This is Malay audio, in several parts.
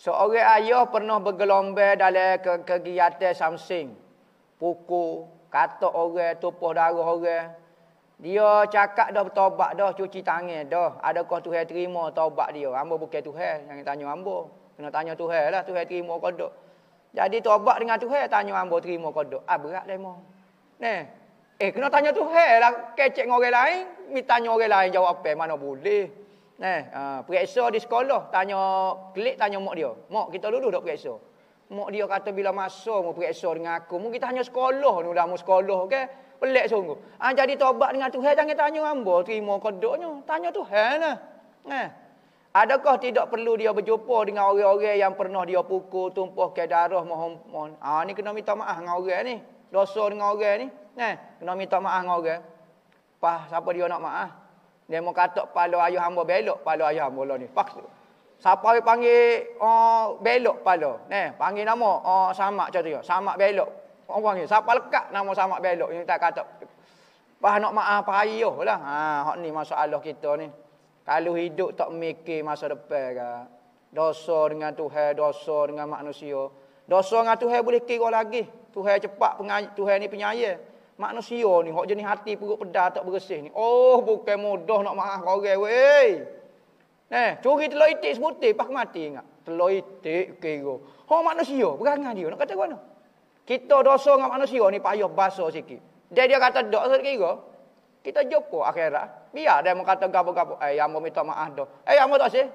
Seorang ayah pernah bergelombang dalam kegiatan samsing. Pukul, kata orang, tupuh darah orang. Dia cakap dah bertobat dah, cuci tangan dah. Adakah Tuhan terima tobat dia? Ambo bukan Tuhan, jangan tanya ambo. Kena tanya Tuhan lah, Tuhan terima kodok. Jadi tobat dengan Tuhan, tanya ambo terima kodok. Ah, berat lah Ne. Eh, kena tanya Tuhan lah, kecek dengan orang lain. Minta tanya orang lain jawab apa, mana boleh. Eh, ha, periksa di sekolah. Tanya, klik tanya mak dia. Mak, kita dulu dah periksa. Mak dia kata bila masa mau periksa dengan aku. Mungkin kita hanya sekolah ni dah mau sekolah. Okay? Pelik sungguh. Ha, jadi tobat dengan Tuhan. Jangan tanya hamba. Terima kodoknya. Tanya Tuhan lah. Eh. Adakah tidak perlu dia berjumpa dengan orang-orang yang pernah dia pukul, tumpuh ke darah, mohon, mohon. Ah, ni kena minta maaf dengan orang ni. Dosa dengan orang ni. Eh, kena minta maaf dengan orang. Pah, siapa dia nak maaf? Dia mau katok palo ayah hamba belok palo ayah hamba lo lah ni. Paksa. Siapa yang panggil oh, belok palo? Eh, panggil nama oh, samak cerita. Ya. Samak belok. Orang panggil. Siapa lekat nama samak belok? Ini tak katok. Pah nak maaf apa ayuh lah. Ha, hak ni masalah kita ni. Kalau hidup tak mikir masa depan ke. Dosa dengan Tuhan, dosa dengan manusia. Dosa dengan Tuhan boleh kira lagi. Tuhan cepat, pengay- Tuhan ni penyayang manusia ni hok jenis hati perut pedah tak bersih ni. Oh, bukan mudah nak marah orang weh. Eh, curi telur itik sebutih pas mati ingat. Telur itik kira. Hok manusia berangan dia nak kata mana? Kita dosa dengan manusia ni payah basa sikit. Dia dia kata dak sat kira. Kita jumpa akhirat. Biar dia mengata gapo-gapo. Eh, ambo minta maaf dah. Eh, ambo tak sih.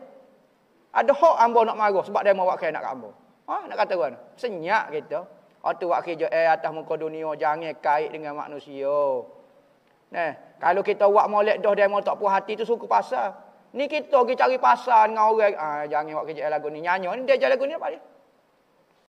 Ada hok ambo nak marah sebab dia mau buat kain nak ambo. Ha, nak kata mana? Senyak kita. Gitu. Atau wak kerja eh, atas muka dunia jangan kait dengan manusia. Nah, kalau kita wak molek dah demo tak puas hati tu suku pasar. Ni kita pergi cari pasar dengan orang. Ah jangan wak kerja lagu ni nyanyi. ni dia jalan lagu ni apa dia?